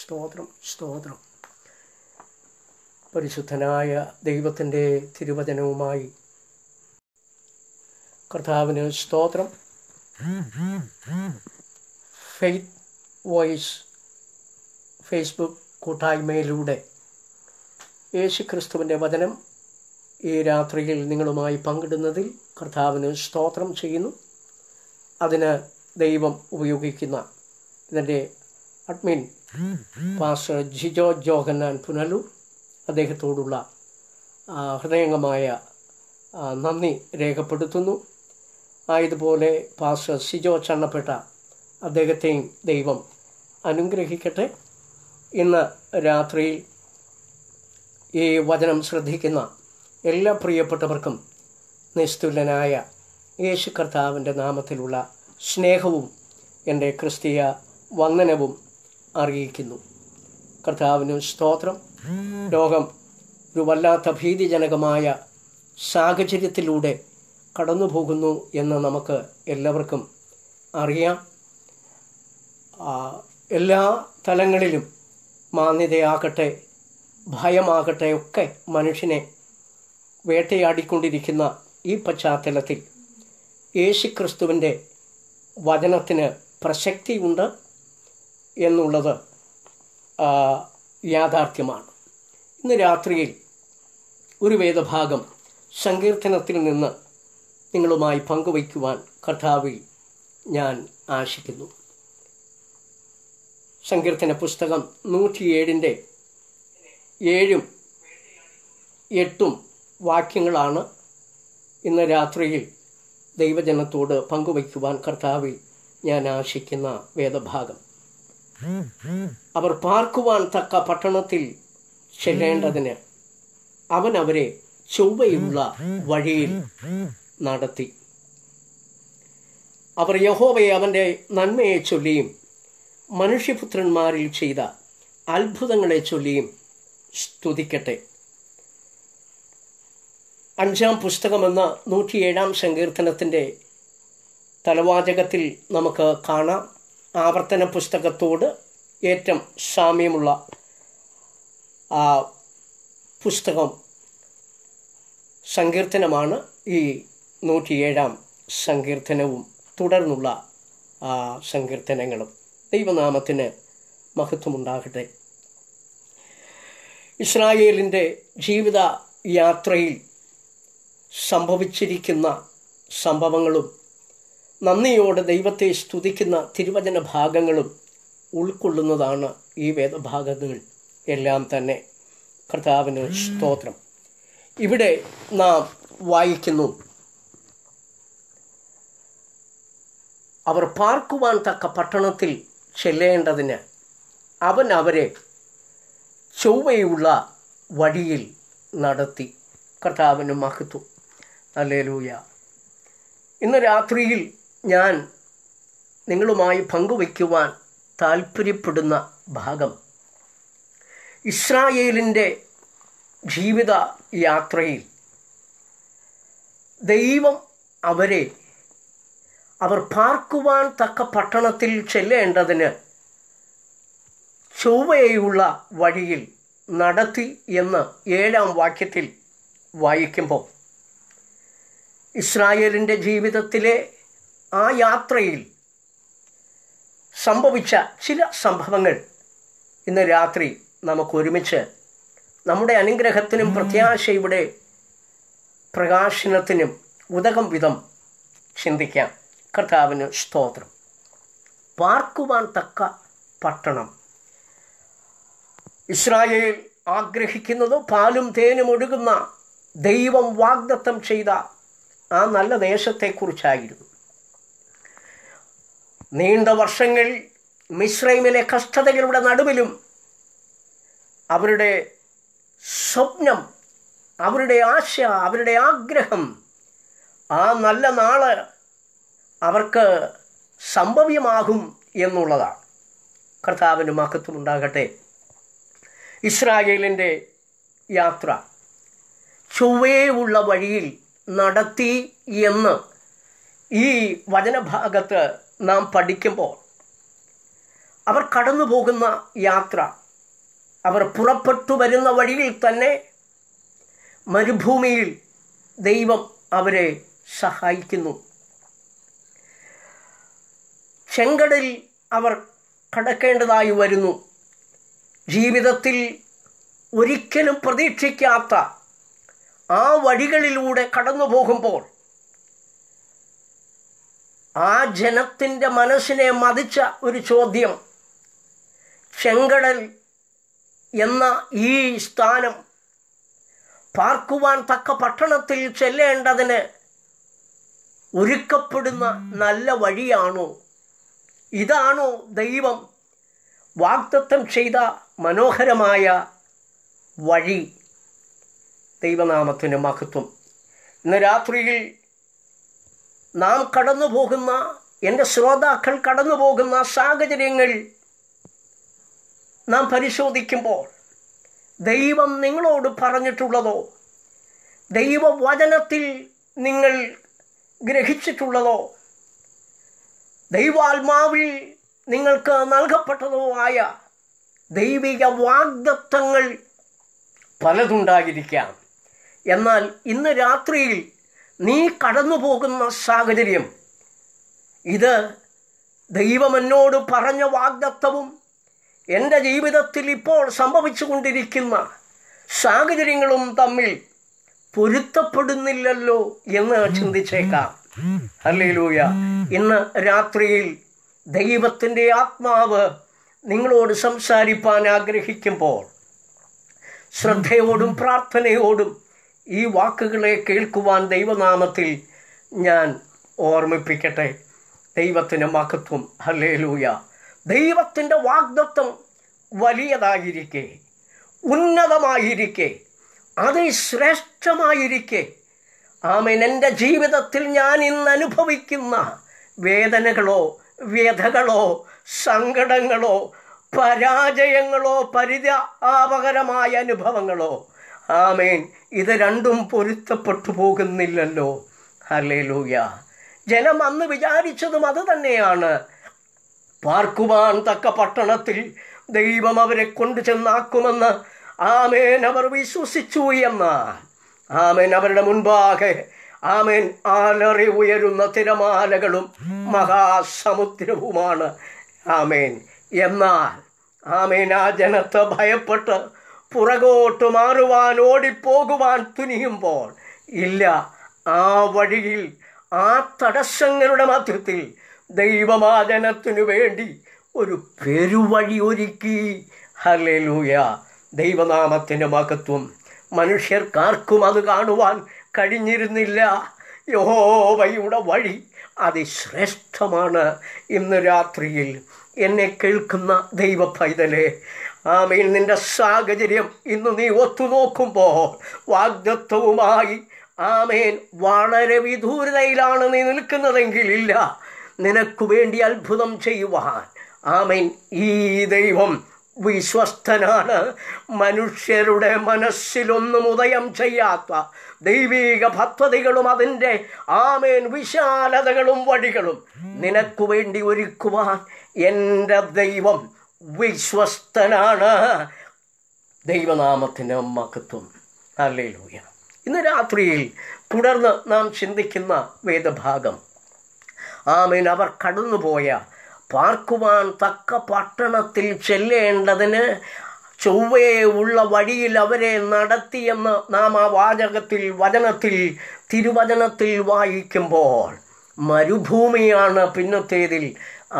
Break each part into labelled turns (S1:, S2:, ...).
S1: സ്തോത്രം സ്തോത്രം പരിശുദ്ധനായ ദൈവത്തിൻ്റെ തിരുവചനവുമായി കർത്താവിന് സ്തോത്രം ഫെയ്ത്ത് വോയിസ് ഫേസ്ബുക്ക് കൂട്ടായ്മയിലൂടെ യേശു ക്രിസ്തുവിൻ്റെ വചനം ഈ രാത്രിയിൽ നിങ്ങളുമായി പങ്കിടുന്നതിൽ കർത്താവിന് സ്തോത്രം ചെയ്യുന്നു അതിന് ദൈവം ഉപയോഗിക്കുന്ന ഇതിൻ്റെ അഡ്മിൻ പാസ്റ്റർ ജിജോ ജോഹന്നാൻ പുനലു അദ്ദേഹത്തോടുള്ള ഹൃദയംഗമായ നന്ദി രേഖപ്പെടുത്തുന്നു ആയതുപോലെ പാസ്റ്റർ സിജോ ചണ്ണപ്പെട്ട അദ്ദേഹത്തെയും ദൈവം അനുഗ്രഹിക്കട്ടെ ഇന്ന് രാത്രിയിൽ ഈ വചനം ശ്രദ്ധിക്കുന്ന എല്ലാ പ്രിയപ്പെട്ടവർക്കും നിസ്തുലനായ യേശു കർത്താവിൻ്റെ നാമത്തിലുള്ള സ്നേഹവും എൻ്റെ ക്രിസ്തീയ വന്ദനവും അറിയിക്കുന്നു കർത്താവിന് സ്തോത്രം ലോകം ഒരു വല്ലാത്ത ഭീതിജനകമായ സാഹചര്യത്തിലൂടെ കടന്നു പോകുന്നു എന്ന് നമുക്ക് എല്ലാവർക്കും അറിയാം എല്ലാ തലങ്ങളിലും മാന്യതയാകട്ടെ ഭയമാകട്ടെ ഒക്കെ മനുഷ്യനെ വേട്ടയാടിക്കൊണ്ടിരിക്കുന്ന ഈ പശ്ചാത്തലത്തിൽ യേശുക്രിസ്തുവിൻ്റെ വചനത്തിന് പ്രസക്തിയുണ്ട് എന്നുള്ളത് യാഥാർത്ഥ്യമാണ് ഇന്ന് രാത്രിയിൽ ഒരു വേദഭാഗം സങ്കീർത്തനത്തിൽ നിന്ന് നിങ്ങളുമായി പങ്കുവയ്ക്കുവാൻ കഥാവിൽ ഞാൻ ആശിക്കുന്നു സങ്കീർത്തന പുസ്തകം നൂറ്റിയേഴിൻ്റെ ഏഴും എട്ടും വാക്യങ്ങളാണ് ഇന്ന് രാത്രിയിൽ ദൈവജനത്തോട് പങ്കുവയ്ക്കുവാൻ കർത്താവിൽ ഞാൻ ആശിക്കുന്ന വേദഭാഗം അവർ പാർക്കുവാൻ തക്ക പട്ടണത്തിൽ ചെല്ലേണ്ടതിന് അവൻ അവരെ ചൊവ്വയുള്ള വഴിയിൽ നടത്തി അവർ യഹോവയെ അവൻ്റെ നന്മയെ ചൊല്ലിയും മനുഷ്യപുത്രന്മാരിൽ ചെയ്ത അത്ഭുതങ്ങളെ ചൊല്ലിയും സ്തുതിക്കട്ടെ അഞ്ചാം പുസ്തകമെന്ന നൂറ്റിയേഴാം സങ്കീർത്തനത്തിൻ്റെ തലവാചകത്തിൽ നമുക്ക് കാണാം ആവർത്തന പുസ്തകത്തോട് ഏറ്റവും സാമ്യമുള്ള ആ പുസ്തകം സങ്കീർത്തനമാണ് ഈ നൂറ്റിയേഴാം സങ്കീർത്തനവും തുടർന്നുള്ള ആ സങ്കീർത്തനങ്ങളും ദൈവനാമത്തിന് മഹത്വമുണ്ടാകട്ടെ ഇസ്രായേലിൻ്റെ ജീവിത യാത്രയിൽ സംഭവിച്ചിരിക്കുന്ന സംഭവങ്ങളും നന്ദിയോടെ ദൈവത്തെ സ്തുതിക്കുന്ന തിരുവചന ഭാഗങ്ങളും ഉൾക്കൊള്ളുന്നതാണ് ഈ വേദഭാഗങ്ങൾ എല്ലാം തന്നെ കർത്താവിന് സ്തോത്രം ഇവിടെ നാം വായിക്കുന്നു അവർ പാർക്കുവാൻ തക്ക പട്ടണത്തിൽ ചെല്ലേണ്ടതിന് അവൻ അവരെ ചൊവ്വയുള്ള വഴിയിൽ നടത്തി കർത്താവിന് മഹത്വം അല്ലേലൂയ ഇന്ന് രാത്രിയിൽ ഞാൻ നിങ്ങളുമായി പങ്കുവയ്ക്കുവാൻ താൽപ്പര്യപ്പെടുന്ന ഭാഗം ഇസ്രായേലിൻ്റെ ജീവിത യാത്രയിൽ ദൈവം അവരെ അവർ പാർക്കുവാൻ തക്ക പട്ടണത്തിൽ ചെല്ലേണ്ടതിന് ചൊവ്വയുള്ള വഴിയിൽ നടത്തി എന്ന് ഏഴാം വാക്യത്തിൽ വായിക്കുമ്പോൾ ഇസ്രായേലിൻ്റെ ജീവിതത്തിലെ ആ യാത്രയിൽ സംഭവിച്ച ചില സംഭവങ്ങൾ ഇന്ന് രാത്രി നമുക്കൊരുമിച്ച് നമ്മുടെ അനുഗ്രഹത്തിനും പ്രത്യാശയുടെ പ്രകാശനത്തിനും ഉതകം വിധം ചിന്തിക്കാം കർത്താവിന് സ്തോത്രം പാർക്കുവാൻ തക്ക പട്ടണം ഇസ്രായേൽ ആഗ്രഹിക്കുന്നത് പാലും തേനും ഒഴുകുന്ന ദൈവം വാഗ്ദത്തം ചെയ്ത ആ നല്ല ദേശത്തെക്കുറിച്ചായിരുന്നു നീണ്ട വർഷങ്ങൾ മിശ്രൈമിലെ കഷ്ടതകളുടെ നടുവിലും അവരുടെ സ്വപ്നം അവരുടെ ആശ അവരുടെ ആഗ്രഹം ആ നല്ല നാള് അവർക്ക് സംഭവ്യമാകും എന്നുള്ളതാണ് കർത്താവിൻ്റെ മഹത്വമുണ്ടാകട്ടെ ഇസ്രായേലിൻ്റെ യാത്ര ഉള്ള വഴിയിൽ നടത്തി എന്ന് ഈ വചനഭാഗത്ത് നാം പഠിക്കുമ്പോൾ അവർ കടന്നു പോകുന്ന യാത്ര അവർ പുറപ്പെട്ടു വരുന്ന വഴിയിൽ തന്നെ മരുഭൂമിയിൽ ദൈവം അവരെ സഹായിക്കുന്നു ചെങ്കടൽ അവർ കടക്കേണ്ടതായി വരുന്നു ജീവിതത്തിൽ ഒരിക്കലും പ്രതീക്ഷിക്കാത്ത ആ വഴികളിലൂടെ കടന്നു പോകുമ്പോൾ ആ ജനത്തിൻ്റെ മനസ്സിനെ മതിച്ച ഒരു ചോദ്യം ചെങ്കടൽ എന്ന ഈ സ്ഥാനം പാർക്കുവാൻ തക്ക പട്ടണത്തിൽ ചെല്ലേണ്ടതിന് ഒരുക്കപ്പെടുന്ന നല്ല വഴിയാണോ ഇതാണോ ദൈവം വാഗ്ദത്തം ചെയ്ത മനോഹരമായ വഴി ദൈവനാമത്തിന് മഹത്വം ഇന്ന് രാത്രിയിൽ നാം കടന്നു പോകുന്ന എൻ്റെ ശ്രോതാക്കൾ കടന്നു പോകുന്ന സാഹചര്യങ്ങൾ നാം പരിശോധിക്കുമ്പോൾ ദൈവം നിങ്ങളോട് പറഞ്ഞിട്ടുള്ളതോ ദൈവവചനത്തിൽ നിങ്ങൾ ഗ്രഹിച്ചിട്ടുള്ളതോ ദൈവാത്മാവിൽ നിങ്ങൾക്ക് നൽകപ്പെട്ടതോ ആയ ദൈവിക വാഗ്ദത്തങ്ങൾ പലതുണ്ടായിരിക്കാം എന്നാൽ ഇന്ന് രാത്രിയിൽ നീ കടന്നു പോകുന്ന സാഹചര്യം ഇത് ദൈവമെന്നോട് പറഞ്ഞ വാഗ്ദത്തവും എൻ്റെ ജീവിതത്തിൽ ഇപ്പോൾ സംഭവിച്ചു കൊണ്ടിരിക്കുന്ന സാഹചര്യങ്ങളും തമ്മിൽ പൊരുത്തപ്പെടുന്നില്ലല്ലോ എന്ന് ചിന്തിച്ചേക്കാം അല്ലേലൂയ ഇന്ന് രാത്രിയിൽ ദൈവത്തിൻ്റെ ആത്മാവ് നിങ്ങളോട് സംസാരിപ്പാൻ ആഗ്രഹിക്കുമ്പോൾ ശ്രദ്ധയോടും പ്രാർത്ഥനയോടും ഈ വാക്കുകളെ കേൾക്കുവാൻ ദൈവനാമത്തിൽ ഞാൻ ഓർമ്മിപ്പിക്കട്ടെ ദൈവത്തിൻ്റെ മഹത്വം ഹല്ലേലൂയ ദൈവത്തിൻ്റെ വാഗ്ദത്വം വലിയതായിരിക്കെ ഉന്നതമായിരിക്കെ അതിശ്രേഷ്ഠമായിരിക്കെ ആമേൻ എൻ്റെ ജീവിതത്തിൽ ഞാൻ ഇന്ന് അനുഭവിക്കുന്ന വേദനകളോ വ്യഥകളോ സങ്കടങ്ങളോ പരാജയങ്ങളോ പരിതാപകരമായ അനുഭവങ്ങളോ ആമേൻ ഇത് രണ്ടും പൊരുത്തപ്പെട്ടു പോകുന്നില്ലല്ലോ ഹലേ ലൂയ ജനം അന്ന് വിചാരിച്ചതും അത് തന്നെയാണ് പാർക്കുവാൻ തക്ക പട്ടണത്തിൽ ദൈവം അവരെ കൊണ്ടു ചെന്നാക്കുമെന്ന് ആമേൻ അവർ വിശ്വസിച്ചു എന്ന ആമേൻ അവരുടെ മുൻപാകെ ആമേൻ ആലറി ഉയരുന്ന തിരമാലകളും മഹാസമുദ്രവുമാണ് ആമേൻ എന്നാൽ ആമേൻ ആ ജനത്തെ ഭയപ്പെട്ട് പുറകോട്ട് മാറുവാൻ ഓടിപ്പോകുവാൻ തുനിയുമ്പോൾ ഇല്ല ആ വഴിയിൽ ആ തടസ്സങ്ങളുടെ മധ്യത്തിൽ ദൈവമാചനത്തിനു വേണ്ടി ഒരു പെരുവഴി ഒരുക്കി ഹലലൂയ ദൈവനാമത്തിൻ്റെ മഹത്വം മനുഷ്യർക്കാർക്കും അത് കാണുവാൻ കഴിഞ്ഞിരുന്നില്ല യഹോവയുടെ വഴി അതിശ്രേഷ്ഠമാണ് ഇന്ന് രാത്രിയിൽ എന്നെ കേൾക്കുന്ന ദൈവ പൈതലെ ആമീൻ നിന്റെ സാഹചര്യം ഇന്ന് നീ ഒത്തുനോക്കുമ്പോൾ വാഗ്ദത്വവുമായി ആമേൻ വളരെ വിദൂരതയിലാണ് നീ നിൽക്കുന്നതെങ്കിൽ ഇല്ല നിനക്ക് വേണ്ടി അത്ഭുതം ചെയ്യുവാൻ ആമേൻ ഈ ദൈവം വിശ്വസ്തനാണ് മനുഷ്യരുടെ മനസ്സിലൊന്നും ഉദയം ചെയ്യാത്ത ദൈവീക പദ്ധതികളും അതിൻ്റെ ആമേൻ വിശാലതകളും വഴികളും നിനക്കു വേണ്ടി ഒരുക്കുവാൻ എൻ്റെ ദൈവം വിശ്വസ്തനാണ് ദൈവനാമത്തിൻ്റെ മഹത്വം അല്ലേ ലൂയ ഇന്ന് രാത്രിയിൽ തുടർന്ന് നാം ചിന്തിക്കുന്ന വേദഭാഗം ആമീൻ അവർ കടന്നുപോയ പാർക്കുവാൻ തക്ക പട്ടണത്തിൽ ചെല്ലേണ്ടതിന് ചൊവ്വേ ഉള്ള വഴിയിൽ അവരെ നടത്തിയെന്ന് നാം ആ വാചകത്തിൽ വചനത്തിൽ തിരുവചനത്തിൽ വായിക്കുമ്പോൾ മരുഭൂമിയാണ് പിന്നത്തേതിൽ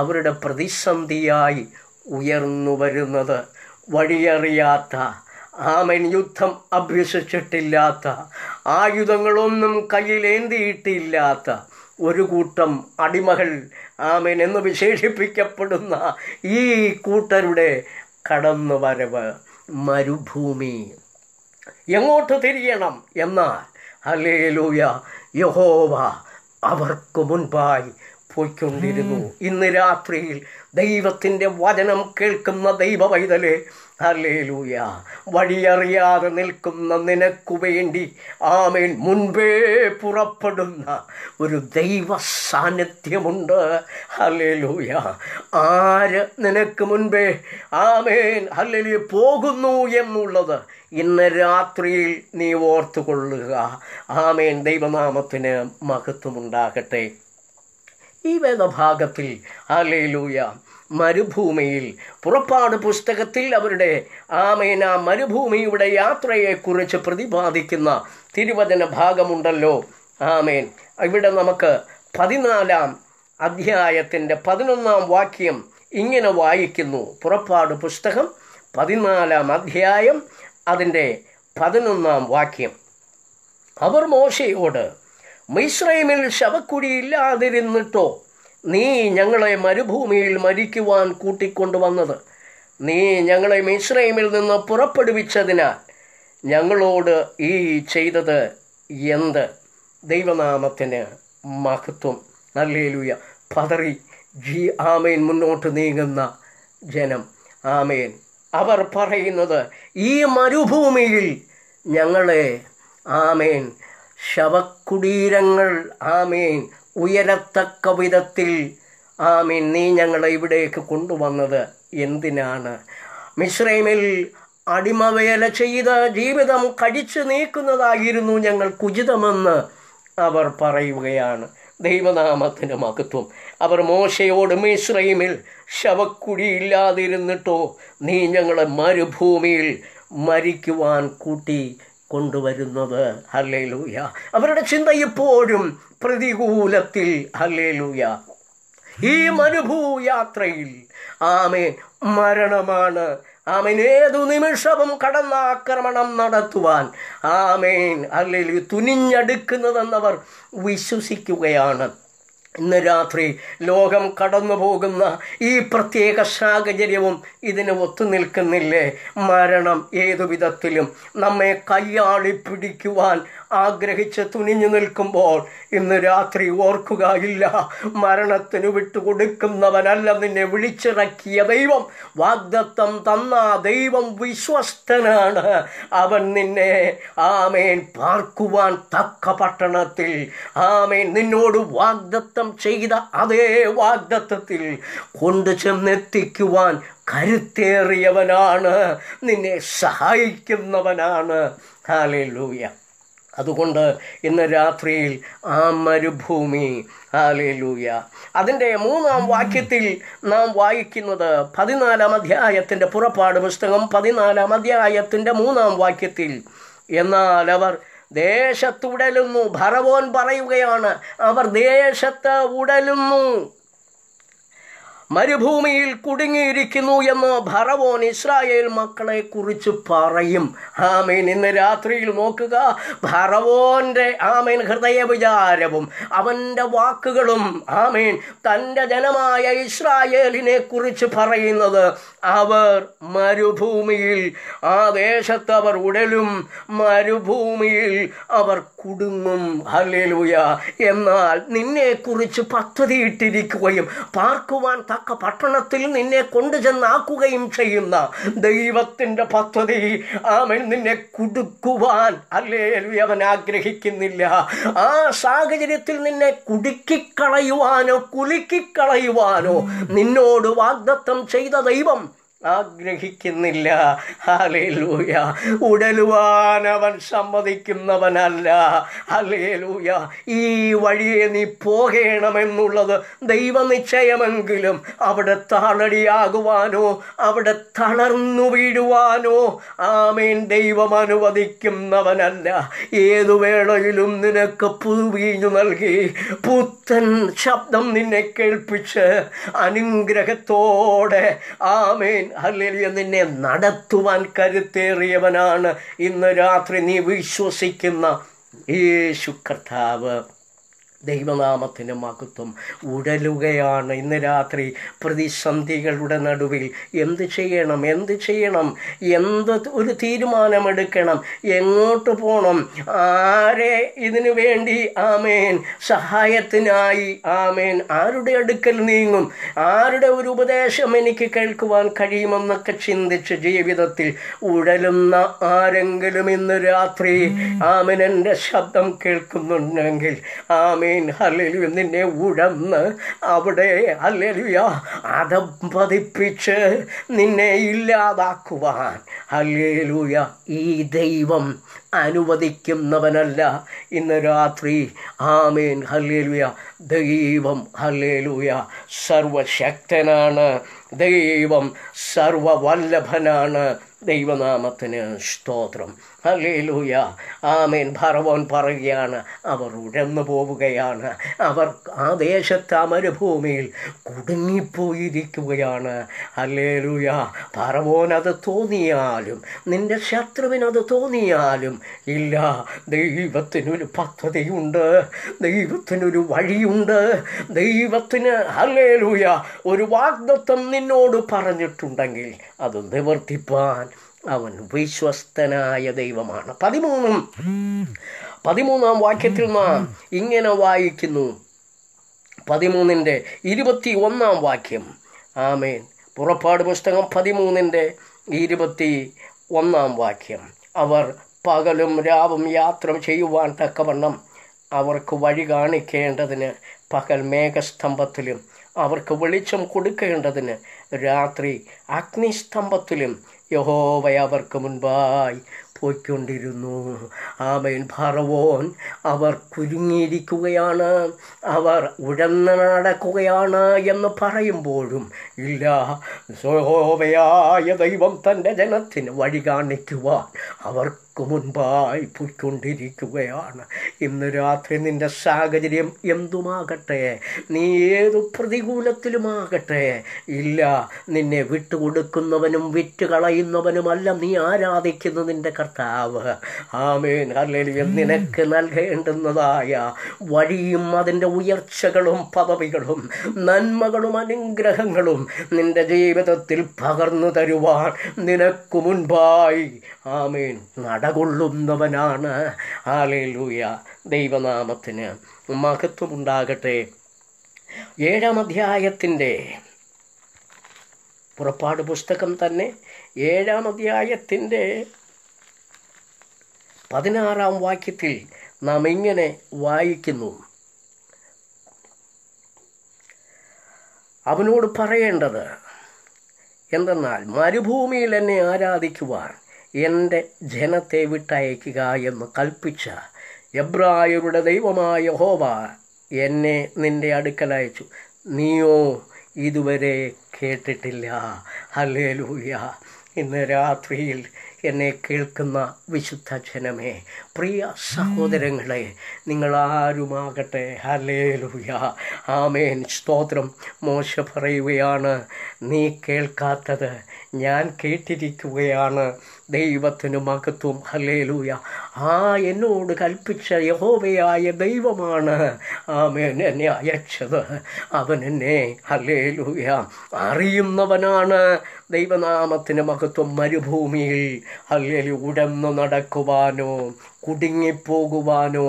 S1: അവരുടെ പ്രതിസന്ധിയായി ഉയർന്നു വരുന്നത് വഴിയറിയാത്ത ആമൻ യുദ്ധം അഭ്യസിച്ചിട്ടില്ലാത്ത ആയുധങ്ങളൊന്നും കയ്യിലേന്തിയിട്ടില്ലാത്ത ഒരു കൂട്ടം അടിമകൾ ആമൻ എന്ന് വിശേഷിപ്പിക്കപ്പെടുന്ന ഈ കൂട്ടരുടെ വരവ് മരുഭൂമി എങ്ങോട്ട് തിരിയണം എന്നാൽ അല്ലേലൂയ യഹോവ അവർക്ക് മുൻപായി പോയിക്കൊണ്ടിരുന്നു ഇന്ന് രാത്രിയിൽ ദൈവത്തിൻ്റെ വചനം കേൾക്കുന്ന ദൈവ പൈതലെ അല്ലേലൂയ വഴിയറിയാതെ നിൽക്കുന്ന നിനക്കു വേണ്ടി ആമേൻ മുൻപേ പുറപ്പെടുന്ന ഒരു ദൈവ സാന്നിധ്യമുണ്ട് അല്ലേലൂയ ആര് നിനക്ക് മുൻപേ ആമേൻ അല്ലേലൂയ പോകുന്നു എന്നുള്ളത് ഇന്ന് രാത്രിയിൽ നീ ഓർത്തുകൊള്ളുക ആമേൻ ദൈവനാമത്തിന് മഹത്വമുണ്ടാകട്ടെ ഈ വേദഭാഗത്തിൽ ആലേലൂയ മരുഭൂമിയിൽ പുറപ്പാട് പുസ്തകത്തിൽ അവരുടെ ആമേന മരുഭൂമിയുടെ യാത്രയെക്കുറിച്ച് പ്രതിപാദിക്കുന്ന തിരുവചന ഭാഗമുണ്ടല്ലോ ആമേൻ ഇവിടെ നമുക്ക് പതിനാലാം അധ്യായത്തിൻ്റെ പതിനൊന്നാം വാക്യം ഇങ്ങനെ വായിക്കുന്നു പുറപ്പാട് പുസ്തകം പതിനാലാം അധ്യായം അതിൻ്റെ പതിനൊന്നാം വാക്യം അവർ മോശയോട് മിശ്രൈമിൽ ഇല്ലാതിരുന്നിട്ടോ നീ ഞങ്ങളെ മരുഭൂമിയിൽ മരിക്കുവാൻ കൂട്ടിക്കൊണ്ടുവന്നത് നീ ഞങ്ങളെ മിശ്രൈമിൽ നിന്ന് പുറപ്പെടുവിച്ചതിനാൽ ഞങ്ങളോട് ഈ ചെയ്തത് എന്ത് ദൈവനാമത്തിന് മഹത്വം നല്ലേലുയ പതറി ജി ആമേൻ മുന്നോട്ട് നീങ്ങുന്ന ജനം ആമേൻ അവർ പറയുന്നത് ഈ മരുഭൂമിയിൽ ഞങ്ങളെ ആമേൻ ശവക്കുടീരങ്ങൾ ആമീൻ ഉയരത്തക്ക വിധത്തിൽ ആമീൻ നീ ഞങ്ങളെ ഇവിടേക്ക് കൊണ്ടുവന്നത് എന്തിനാണ് മിശ്രൈമിൽ അടിമവേല ചെയ്ത ജീവിതം കടിച്ചു നീക്കുന്നതായിരുന്നു ഞങ്ങൾ കുചിതമെന്ന് അവർ പറയുകയാണ് ദൈവനാമത്തിന് മഹത്വം അവർ മോശയോട് മിശ്രൈമിൽ ശവക്കുടിയില്ലാതിരുന്നിട്ടോ നീ ഞങ്ങളെ മരുഭൂമിയിൽ മരിക്കുവാൻ കൂട്ടി കൊണ്ടുവരുന്നത് ഹല്ലേ അവരുടെ ചിന്ത എപ്പോഴും പ്രതികൂലത്തിൽ ഹല്ലേ ലൂയ ഈ മരുഭൂയാത്രയിൽ ആമേൻ മരണമാണ് ആമേൻ ഏതു നിമിഷവും കടന്നാക്രമണം നടത്തുവാൻ ആമേൻ അല്ലെങ്കിൽ തുനിഞ്ഞെടുക്കുന്നതെന്നവർ വിശ്വസിക്കുകയാണ് ഇന്ന് രാത്രി ലോകം കടന്നു പോകുന്ന ഈ പ്രത്യേക സാഹചര്യവും ഇതിന് നിൽക്കുന്നില്ലേ മരണം ഏതു വിധത്തിലും നമ്മെ കയ്യാളി പിടിക്കുവാൻ ആഗ്രഹിച്ച് തുനിഞ്ഞു നിൽക്കുമ്പോൾ ഇന്ന് രാത്രി ഓർക്കുകയില്ല മരണത്തിന് വിട്ടുകൊടുക്കുന്നവനല്ല നിന്നെ വിളിച്ചിറക്കിയ ദൈവം വാഗ്ദത്തം തന്ന ദൈവം വിശ്വസ്തനാണ് അവൻ നിന്നെ ആമേൻ പാർക്കുവാൻ തക്ക പട്ടണത്തിൽ ആമേൻ നിന്നോട് വാഗ്ദത്തം ചെയ്ത അതേ വാഗ്ദത്തത്തിൽ കൊണ്ടു ചെന്നെത്തിക്കുവാൻ കരുത്തേറിയവനാണ് നിന്നെ സഹായിക്കുന്നവനാണ് ഹാലേ ലൂയ്യ അതുകൊണ്ട് ഇന്ന് രാത്രിയിൽ ആ മരുഭൂമി ആലേലൂയ അതിൻ്റെ മൂന്നാം വാക്യത്തിൽ നാം വായിക്കുന്നത് പതിനാലാം അധ്യായത്തിൻ്റെ പുറപ്പാട് പുസ്തകം പതിനാലാം അധ്യായത്തിൻ്റെ മൂന്നാം വാക്യത്തിൽ എന്നാൽ അവർ ദേശത്തുടലുന്നു ഭരവോൻ പറയുകയാണ് അവർ ദേശത്ത് ഉടലുന്നു മരുഭൂമിയിൽ കുടുങ്ങിയിരിക്കുന്നു എന്ന് ഭറവോൻ ഇസ്രായേൽ മക്കളെ കുറിച്ച് പറയും ആമേൻ ഇന്ന് രാത്രിയിൽ നോക്കുക ഭറവോന്റെ ആമേൻ ഹൃദയ വിചാരവും അവൻ്റെ വാക്കുകളും ആമേൻ തൻ്റെ ജനമായ ഇസ്രായേലിനെ കുറിച്ച് പറയുന്നത് അവർ മരുഭൂമിയിൽ ആ ദേശത്ത് അവർ ഉടലും മരുഭൂമിയിൽ അവർ കുടുങ്ങും ഹല്ലേലൂയ എന്നാൽ നിന്നെക്കുറിച്ച് പദ്ധതിയിട്ടിരിക്കുകയും പാർക്കുവാൻ തക്ക പട്ടണത്തിൽ നിന്നെ കൊണ്ടുചെന്നാക്കുകയും ചെയ്യുന്ന ദൈവത്തിൻ്റെ പദ്ധതി ആമൻ നിന്നെ കുടുക്കുവാൻ ഹല്ലേലൂയ അവൻ ആഗ്രഹിക്കുന്നില്ല ആ സാഹചര്യത്തിൽ നിന്നെ കുടുക്കിക്കളയുവാനോ കുലുക്കിക്കളയുവാനോ നിന്നോട് വാഗ്ദത്തം ചെയ്ത ദൈവം ആഗ്രഹിക്കുന്നില്ല അലേലൂയ ഉടലുവാൻ അവൻ സമ്മതിക്കുന്നവനല്ല അലേലൂയ ഈ വഴിയെ നീ പോകണമെന്നുള്ളത് ദൈവനിശ്ചയമെങ്കിലും അവിടെ താളടിയാകുവാനോ അവിടെ തളർന്നു വീഴുവാനോ ആമേൻ ദൈവം അനുവദിക്കുന്നവനല്ല ഏതു വേളയിലും നിനക്ക് പുതുവീഞ്ഞു നൽകി പുത്തൻ ശബ്ദം നിന്നെ കേൾപ്പിച്ച് അനുഗ്രഹത്തോടെ ആമേൻ ഹല്ലേലൂയ നിന്നെ നടത്തുവാൻ കരുത്തേറിയവനാണ് ഇന്ന് രാത്രി നീ വിശ്വസിക്കുന്ന യേശു കർത്താവ് ദൈവനാമത്തിന് മഹത്വം ഉഴലുകയാണ് ഇന്ന് രാത്രി പ്രതിസന്ധികളുടെ നടുവിൽ എന്ത് ചെയ്യണം എന്ത് ചെയ്യണം എന്ത് ഒരു തീരുമാനമെടുക്കണം എങ്ങോട്ട് പോകണം ആരെ ഇതിനു വേണ്ടി ആമേൻ സഹായത്തിനായി ആമേൻ ആരുടെ അടുക്കൽ നീങ്ങും ആരുടെ ഒരു ഉപദേശം എനിക്ക് കേൾക്കുവാൻ കഴിയുമെന്നൊക്കെ ചിന്തിച്ച് ജീവിതത്തിൽ ഉഴലുന്ന ആരെങ്കിലും ഇന്ന് രാത്രി ആമൻ എൻ്റെ ശബ്ദം കേൾക്കുന്നുണ്ടെങ്കിൽ ആമേൻ ആമേൻ ഹലലു നിന്നെ ഉടന്ന് അവിടെ ഹലലുയ അതം പതിപ്പിച്ച് നിന്നെ ഇല്ലാതാക്കുവാൻ ഹലേലുയ ഈ ദൈവം അനുവദിക്കുന്നവനല്ല ഇന്ന് രാത്രി ആമേൻ ഹല്ലേലുയ ദൈവം ഹല്ലേലുയ സർവശക്തനാണ് ദൈവം സർവവല്ലഭനാണ് ദൈവനാമത്തിന് സ്തോത്രം ഹലേലൂയ ആമേൻ ഭർവോൻ പറയുകയാണ് അവർ ഉഴന്നു പോവുകയാണ് അവർ ആ ദേശത്തെ അമരുഭൂമിയിൽ കുടുങ്ങിപ്പോയിരിക്കുകയാണ് ഹലേലൂയ ഭർവോൻ അത് തോന്നിയാലും നിന്റെ ശത്രുവിനത് തോന്നിയാലും ഇല്ല ദൈവത്തിനൊരു പദ്ധതിയുണ്ട് ദൈവത്തിനൊരു വഴിയുണ്ട് ദൈവത്തിന് ഹലേലൂയ ഒരു വാഗ്ദത്വം നിന്നോട് പറഞ്ഞിട്ടുണ്ടെങ്കിൽ അത് നിവർത്തിപ്പാൻ അവൻ വിശ്വസ്തനായ ദൈവമാണ് പതിമൂന്നും പതിമൂന്നാം വാക്യത്തിൽ നാം ഇങ്ങനെ വായിക്കുന്നു പതിമൂന്നിൻ്റെ ഇരുപത്തി ഒന്നാം വാക്യം ആമേൻ പുറപ്പാട് പുസ്തകം പതിമൂന്നിൻ്റെ ഇരുപത്തി ഒന്നാം വാക്യം അവർ പകലും രാവും യാത്ര ചെയ്യുവാൻ തക്കവണ്ണം അവർക്ക് വഴി കാണിക്കേണ്ടതിന് പകൽ മേഘസ്തംഭത്തിലും അവർക്ക് വെളിച്ചം കൊടുക്കേണ്ടതിന് രാത്രി അഗ്നിസ്തംഭത്തിലും യഹോവയ അവർക്ക് മുൻപായി പോയിക്കൊണ്ടിരുന്നു ആമയൻ ഭറവോൻ അവർ കുരുങ്ങിയിരിക്കുകയാണ് അവർ ഉഴന്ന് നടക്കുകയാണ് എന്ന് പറയുമ്പോഴും ഇല്ല യഹോവയായ ദൈവം തൻ്റെ ജനത്തിന് വഴി കാണിക്കുവാൻ അവർ തൊട്ടു മുൻപായി പോയിക്കൊണ്ടിരിക്കുകയാണ് ഇന്ന് രാത്രി നിന്റെ സാഹചര്യം എന്തുമാകട്ടെ നീ ഏതു പ്രതികൂലത്തിലുമാകട്ടെ ഇല്ല നിന്നെ വിട്ടുകൊടുക്കുന്നവനും വിറ്റ് കളയുന്നവനുമല്ല നീ ആരാധിക്കുന്ന നിന്റെ കർത്താവ് ആമേൻ അല്ലെങ്കിൽ നിനക്ക് നൽകേണ്ടുന്നതായ വഴിയും അതിൻ്റെ ഉയർച്ചകളും പദവികളും നന്മകളും അനുഗ്രഹങ്ങളും നിന്റെ ജീവിതത്തിൽ പകർന്നു തരുവാൻ നിനക്ക് മുൻപായി ആമേൻ നടകൊള്ളുന്നവനാണ് ആലയിലൂയ ദൈവനാമത്തിന് മഹത്വമുണ്ടാകട്ടെ ഏഴാം അധ്യായത്തിൻ്റെ പുറപ്പാട് പുസ്തകം തന്നെ ഏഴാം അധ്യായത്തിൻ്റെ പതിനാറാം വാക്യത്തിൽ നാം ഇങ്ങനെ വായിക്കുന്നു അവനോട് പറയേണ്ടത് എന്തെന്നാൽ മരുഭൂമിയിൽ എന്നെ ആരാധിക്കുവാൻ എൻ്റെ ജനത്തെ വിട്ടയക്കുക എന്ന് കൽപ്പിച്ച എബ്രായരുടെ ദൈവമായ ഹോവ എന്നെ നിൻ്റെ അടുക്കലയച്ചു നീയോ ഇതുവരെ കേട്ടിട്ടില്ല ഹല്ലേലൂയ ഇന്ന് രാത്രിയിൽ എന്നെ കേൾക്കുന്ന വിശുദ്ധ ജനമേ പ്രിയ സഹോദരങ്ങളെ നിങ്ങളാരുമാകട്ടെ ഹലേലുയ ആമേൻ സ്തോത്രം മോശ പറയുകയാണ് നീ കേൾക്കാത്തത് ഞാൻ കേട്ടിരിക്കുകയാണ് ദൈവത്തിന് മഹത്വം ഹലേലൂയ ആ എന്നോട് കൽപ്പിച്ച യഹോവയായ ദൈവമാണ് ആമേൻ എന്നെ അയച്ചത് അവൻ എന്നെ ഹലേലൂയ അറിയുന്നവനാണ് ദൈവനാമത്തിന് മഹത്വം മരുഭൂമിയിൽ അല്ലെങ്കിൽ ഉടന്നു നടക്കുവാനോ കുടുങ്ങിപ്പോകുവാനോ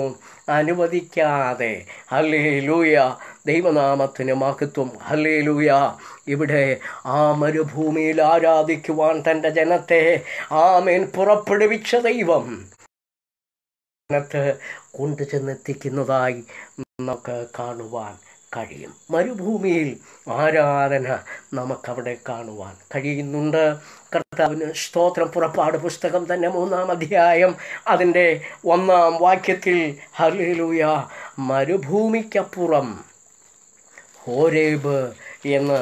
S1: അനുവദിക്കാതെ ഹലേലൂയ ദൈവനാമത്തിന് മഹത്വം ഹലേലൂയ ഇവിടെ ആ മരുഭൂമിയിൽ ആരാധിക്കുവാൻ തൻ്റെ ജനത്തെ ആമേൻ പുറപ്പെടുവിച്ച ദൈവം ജനത്ത് കൊണ്ടുചെന്നെത്തിക്കുന്നതായി നമുക്ക് കാണുവാൻ കഴിയും മരുഭൂമിയിൽ ആരാധന നമുക്കവിടെ കാണുവാൻ കഴിയുന്നുണ്ട് കർത്താവിന് സ്തോത്രം പുറപ്പാട് പുസ്തകം തന്നെ മൂന്നാം അധ്യായം അതിൻ്റെ ഒന്നാം വാക്യത്തിൽ ഹലിലൂയ മരുഭൂമിക്കപ്പുറം ഹോരേബ് എന്ന്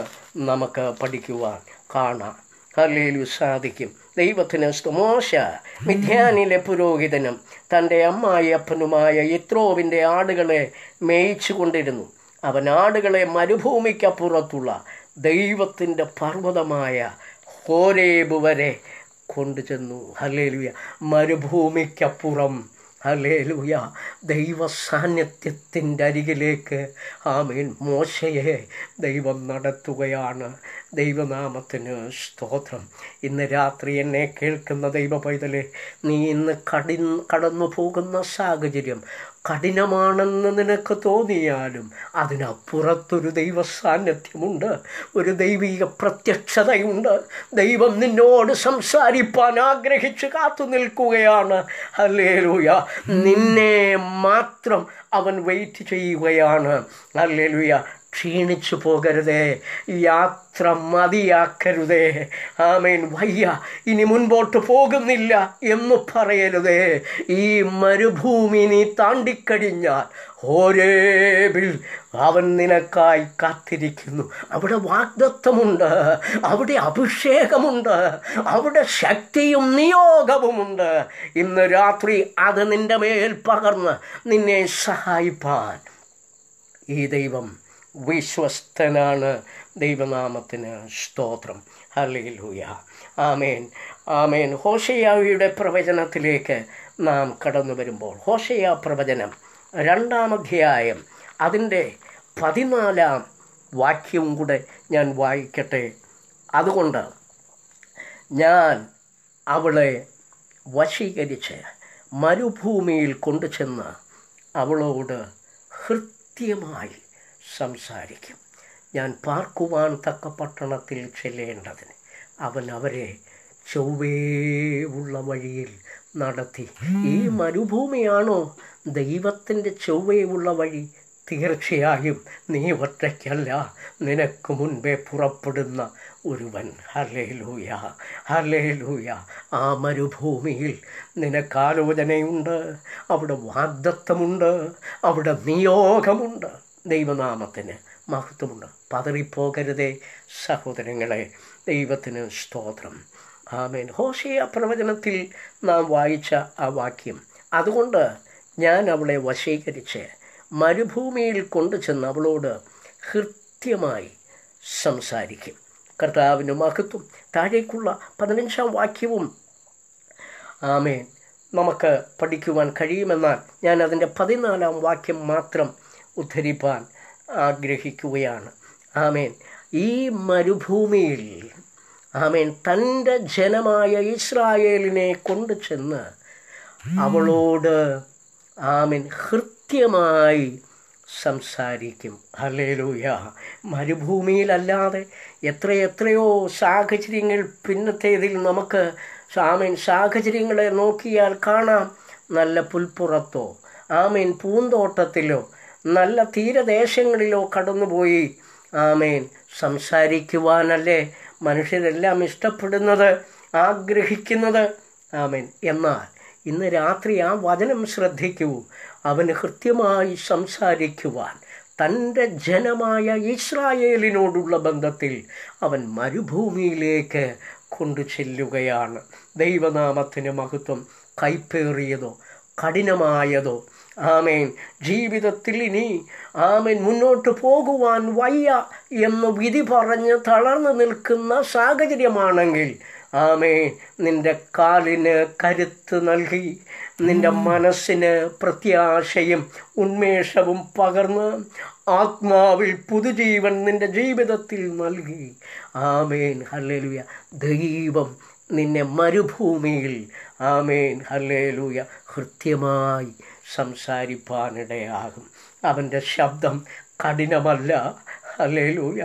S1: നമുക്ക് പഠിക്കുവാൻ കാണാം ഹലിലു സാധിക്കും ദൈവത്തിന് സ്തുമോശ മിഥ്യാനിലെ പുരോഹിതനും തൻ്റെ അമ്മായിയപ്പനുമായ ഇത്രോവിൻ്റെ ആടുകളെ മേയിച്ചു കൊണ്ടിരുന്നു അവൻ ആടുകളെ മരുഭൂമിക്കപ്പുറത്തുള്ള ദൈവത്തിൻ്റെ പർവ്വതമായ ഹോരേബ് വരെ കൊണ്ടുചെന്നു ഹലേലുയ മരുഭൂമിക്കപ്പുറം ഹലേലുയ ദൈവ സാന്നിധ്യത്തിൻ്റെ അരികിലേക്ക് ആമീൻ മോശയെ ദൈവം നടത്തുകയാണ് ദൈവനാമത്തിന് സ്തോത്രം ഇന്ന് രാത്രി എന്നെ കേൾക്കുന്ന ദൈവ പൈതലെ നീ ഇന്ന് കടി കടന്നു പോകുന്ന സാഹചര്യം കഠിനമാണെന്ന് നിനക്ക് തോന്നിയാലും അതിനപ്പുറത്തൊരു ദൈവ സാന്നിധ്യമുണ്ട് ഒരു ദൈവിക പ്രത്യക്ഷതയുണ്ട് ദൈവം നിന്നോട് സംസാരിപ്പാൻ ആഗ്രഹിച്ച് കാത്തു നിൽക്കുകയാണ് അല്ലേലുയ നിന്നെ മാത്രം അവൻ വെയിറ്റ് ചെയ്യുകയാണ് അല്ലേലുയ ക്ഷീണിച്ചു പോകരുതേ യാത്ര മതിയാക്കരുതേ ആമേൻ വയ്യ ഇനി മുൻപോട്ട് പോകുന്നില്ല എന്ന് പറയരുതേ ഈ മരുഭൂമി നീ താണ്ടിക്കഴിഞ്ഞാൽ ഹോരേബിൽ അവൻ നിനക്കായി കാത്തിരിക്കുന്നു അവിടെ വാഗ്ദത്വമുണ്ട് അവിടെ അഭിഷേകമുണ്ട് അവിടെ ശക്തിയും നിയോഗവുമുണ്ട് ഇന്ന് രാത്രി അത് നിൻ്റെ മേൽ പകർന്ന് നിന്നെ സഹായിപ്പാൻ ഈ ദൈവം വിശ്വസ്തനാണ് ദൈവനാമത്തിന് സ്തോത്രം ലൂയ ആമേൻ ആമേൻ ഹോഷയായുടെ പ്രവചനത്തിലേക്ക് നാം കടന്നു വരുമ്പോൾ ഹോഷയ പ്രവചനം രണ്ടാം അധ്യായം അതിൻ്റെ പതിനാലാം വാക്യവും കൂടെ ഞാൻ വായിക്കട്ടെ അതുകൊണ്ട് ഞാൻ അവളെ വശീകരിച്ച് മരുഭൂമിയിൽ കൊണ്ടുചെന്ന് അവളോട് ഹൃത്യമായി സംസാരിക്കും ഞാൻ പാർക്കുവാൻ തക്ക പട്ടണത്തിൽ ചെല്ലേണ്ടതിന് അവൻ അവരെ ചൊവ്വേയുള്ള വഴിയിൽ നടത്തി ഈ മരുഭൂമിയാണോ ദൈവത്തിൻ്റെ ചൊവ്വേയുള്ള വഴി തീർച്ചയായും നീ ഒറ്റയ്ക്കല്ല നിനക്ക് മുൻപേ പുറപ്പെടുന്ന ഒരുവൻ ഹലേ ലൂയ ഹലേ ലൂയ ആ മരുഭൂമിയിൽ നിനക്ക് ആലോചനയുണ്ട് അവിടെ വാഗ്ദത്വമുണ്ട് അവിടെ നിയോഗമുണ്ട് ദൈവനാമത്തിന് മഹത്വമുണ്ട് പതറിപ്പോകരുതേ സഹോദരങ്ങളെ ദൈവത്തിന് സ്തോത്രം ആമേൻ ഹോഷിയ പ്രവചനത്തിൽ നാം വായിച്ച ആ വാക്യം അതുകൊണ്ട് ഞാൻ അവളെ വശീകരിച്ച് മരുഭൂമിയിൽ കൊണ്ടുചെന്ന് അവളോട് ഹൃത്യമായി സംസാരിക്കും കർത്താവിൻ്റെ മഹത്വം താഴേക്കുള്ള പതിനഞ്ചാം വാക്യവും ആമേൻ നമുക്ക് പഠിക്കുവാൻ കഴിയുമെന്നാൽ ഞാൻ അതിൻ്റെ പതിനാലാം വാക്യം മാത്രം ഉദ്ധരിപ്പാൻ ആഗ്രഹിക്കുകയാണ് ആമേൻ ഈ മരുഭൂമിയിൽ ആമേൻ തൻ്റെ ജനമായ ഇസ്രായേലിനെ കൊണ്ടു ചെന്ന്
S2: അവളോട്
S1: ആമേൻ ഹൃത്യമായി സംസാരിക്കും ഹലേലൂയ മരുഭൂമിയിലല്ലാതെ എത്രയെത്രയോ എത്രയോ സാഹചര്യങ്ങൾ പിന്നത്തേതിൽ നമുക്ക് ആമേൻ സാഹചര്യങ്ങളെ നോക്കിയാൽ കാണാം നല്ല പുൽപ്പുറത്തോ ആമേൻ പൂന്തോട്ടത്തിലോ നല്ല തീരദേശങ്ങളിലോ കടന്നുപോയി ആമേൻ സംസാരിക്കുവാനല്ലേ മനുഷ്യരെല്ലാം ഇഷ്ടപ്പെടുന്നത് ആഗ്രഹിക്കുന്നത് ആമേൻ എന്നാൽ ഇന്ന് രാത്രി ആ വചനം ശ്രദ്ധിക്കൂ അവന് കൃത്യമായി സംസാരിക്കുവാൻ തൻ്റെ ജനമായ ഇസ്രായേലിനോടുള്ള ബന്ധത്തിൽ അവൻ മരുഭൂമിയിലേക്ക് കൊണ്ടു ചെല്ലുകയാണ് ദൈവനാമത്തിന് മഹത്വം കൈപ്പേറിയതോ കഠിനമായതോ ആമേൻ ജീവിതത്തിൽ ഇനി ആമേൻ മുന്നോട്ട് പോകുവാൻ വയ്യ എന്ന് വിധി പറഞ്ഞ് തളർന്നു നിൽക്കുന്ന സാഹചര്യമാണെങ്കിൽ ആമേ നിന്റെ കാലിന് കരുത്ത് നൽകി നിന്റെ മനസ്സിന് പ്രത്യാശയും ഉന്മേഷവും പകർന്ന് ആത്മാവിൽ പുതുജീവൻ നിന്റെ ജീവിതത്തിൽ നൽകി ആമേൻ ഹല്ലേലൂയ ദൈവം നിന്നെ മരുഭൂമിയിൽ ആമേൻ ഹല്ലേലൂയ കൃത്യമായി സംസാരിപ്പാനിടയാകും അവൻ്റെ ശബ്ദം കഠിനമല്ല ലൂയ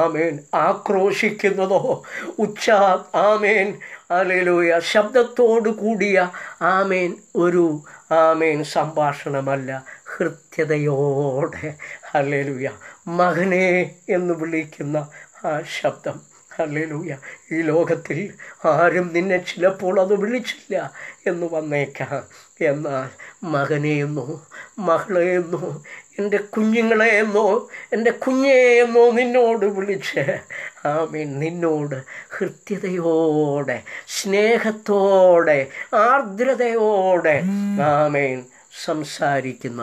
S1: ആമേൻ ആക്രോശിക്കുന്നതോ ഉച്ച ആമേൻ ലൂയ ശബ്ദത്തോടു കൂടിയ ആമേൻ ഒരു ആമേൻ സംഭാഷണമല്ല ഹൃത്യതയോടെ ലൂയ മകനെ എന്ന് വിളിക്കുന്ന ആ ശബ്ദം അല്ലേലൂയ ഈ ലോകത്തിൽ ആരും നിന്നെ ചിലപ്പോൾ അത് വിളിച്ചില്ല എന്ന് വന്നേക്കാം എന്നാൽ മകനെയെന്നോ മകളെയെന്നോ എൻ്റെ കുഞ്ഞുങ്ങളെയെന്നോ എൻ്റെ കുഞ്ഞേയെന്നോ നിന്നോട് വിളിച്ച് ആമീൻ നിന്നോട് ഹൃദ്യതയോടെ സ്നേഹത്തോടെ ആർദ്രതയോടെ ആമീൻ സംസാരിക്കുന്ന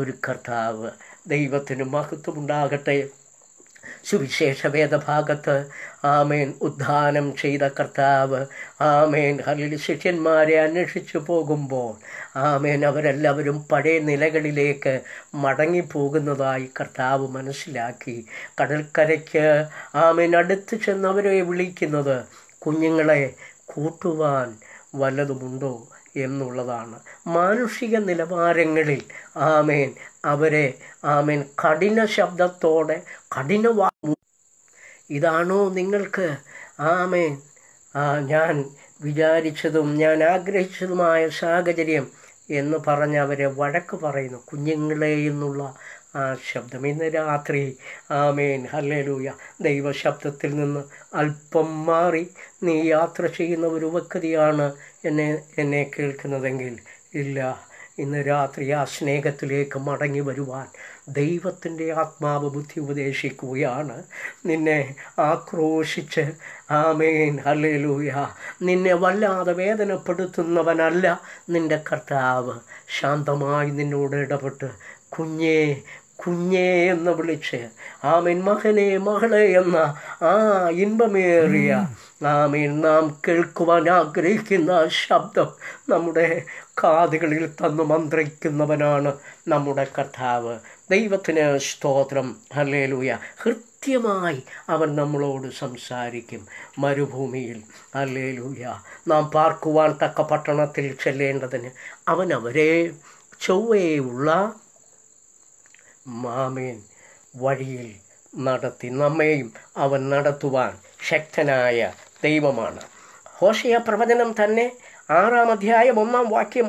S1: ഒരു കർത്താവ് ദൈവത്തിന് മഹത്വമുണ്ടാകട്ടെ സുവിശേഷ വേദഭാഗത്ത് ആമേൻ ഉദ്ധാനം ചെയ്ത കർത്താവ് ആമേൻ ഹലിൽ ശിഷ്യന്മാരെ അന്വേഷിച്ചു പോകുമ്പോൾ ആമേൻ അവരെല്ലാവരും പഴയ നിലകളിലേക്ക് മടങ്ങിപ്പോകുന്നതായി കർത്താവ് മനസ്സിലാക്കി കടൽക്കരയ്ക്ക് ആമേൻ അടുത്ത് ചെന്നവരെ വിളിക്കുന്നത് കുഞ്ഞുങ്ങളെ കൂട്ടുവാൻ വല്ലതുമുണ്ടോ എന്നുള്ളതാണ് മാനുഷിക നിലവാരങ്ങളിൽ ആമേൻ അവരെ ആമേൻ കഠിന ശബ്ദത്തോടെ കഠിന വാ ഇതാണോ നിങ്ങൾക്ക് ആമേൻ ഞാൻ വിചാരിച്ചതും ഞാൻ ആഗ്രഹിച്ചതുമായ സാഹചര്യം എന്ന് പറഞ്ഞ് അവരെ വഴക്ക് പറയുന്നു കുഞ്ഞുങ്ങളെ എന്നുള്ള ആ ശബ്ദം ഇന്ന് രാത്രി ആമേൻ ഹല്ലേലൂയ ദൈവശബ്ദത്തിൽ നിന്ന് അല്പം മാറി നീ യാത്ര ചെയ്യുന്ന ഒരു വ്യക്തിയാണ് എന്നെ എന്നെ കേൾക്കുന്നതെങ്കിൽ ഇല്ല ഇന്ന് രാത്രി ആ സ്നേഹത്തിലേക്ക് മടങ്ങി വരുവാൻ ദൈവത്തിൻ്റെ ആത്മാവ് ബുദ്ധി ഉപദേശിക്കുകയാണ് നിന്നെ ആക്രോശിച്ച് ആമേൻ ഹല്ലേലൂയ നിന്നെ വല്ലാതെ വേദനപ്പെടുത്തുന്നവനല്ല നിന്റെ കർത്താവ് ശാന്തമായി നിന്നോട് ഇടപെട്ട് കുഞ്ഞേ കുഞ്ഞേ എന്ന് വിളിച്ച് ആമീൻ മകനെ മകളെ എന്ന ആ ഇമ്പമേറിയ ആമീൻ നാം കേൾക്കുവാൻ ആഗ്രഹിക്കുന്ന ശബ്ദം നമ്മുടെ കാതുകളിൽ തന്നു മന്ത്രിക്കുന്നവനാണ് നമ്മുടെ കർത്താവ് ദൈവത്തിന് സ്തോത്രം ഹല്ലേലൂയ കൃത്യമായി അവൻ നമ്മളോട് സംസാരിക്കും മരുഭൂമിയിൽ അല്ലേലൂയ നാം പാർക്കുവാൻ തക്ക പട്ടണത്തിൽ ചെല്ലേണ്ടതിന് അവൻ അവരെ ചൊവ്വയുള്ള മാമേൻ വഴിയിൽ നടത്തി നമ്മെയും അവൻ നടത്തുവാൻ ശക്തനായ ദൈവമാണ് ഹോഷയ പ്രവചനം തന്നെ ആറാം അധ്യായം ഒന്നാം വാക്യം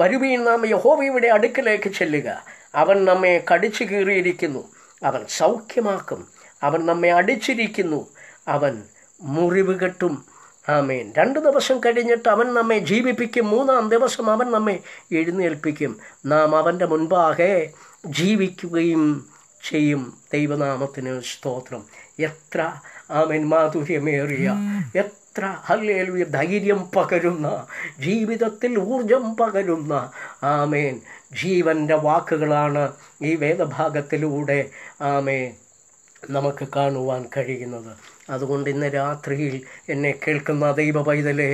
S1: വരുവീൻ നാം യഹോവയുടെ അടുക്കിലേക്ക് ചെല്ലുക അവൻ നമ്മെ കടിച്ചു കീറിയിരിക്കുന്നു അവൻ സൗഖ്യമാക്കും അവൻ നമ്മെ അടിച്ചിരിക്കുന്നു അവൻ മുറിവ് കെട്ടും ആമേൻ രണ്ട് ദിവസം കഴിഞ്ഞിട്ട് അവൻ നമ്മെ ജീവിപ്പിക്കും മൂന്നാം ദിവസം അവൻ നമ്മെ എഴുന്നേൽപ്പിക്കും നാം അവൻ്റെ മുൻപാകെ ജീവിക്കുകയും ചെയ്യും ദൈവനാമത്തിന് സ്തോത്രം എത്ര ആമൻ മാധുര്യമേറിയ എത്ര എത്ര ഹല്ലേലൂയ ധൈര്യം പകരുന്ന ജീവിതത്തിൽ ഊർജം പകരുന്ന ആമേൻ ജീവൻ്റെ വാക്കുകളാണ് ഈ വേദഭാഗത്തിലൂടെ ആമേൻ നമുക്ക് കാണുവാൻ കഴിയുന്നത് അതുകൊണ്ട് ഇന്ന് രാത്രിയിൽ എന്നെ കേൾക്കുന്ന ദൈവ പൈതലേ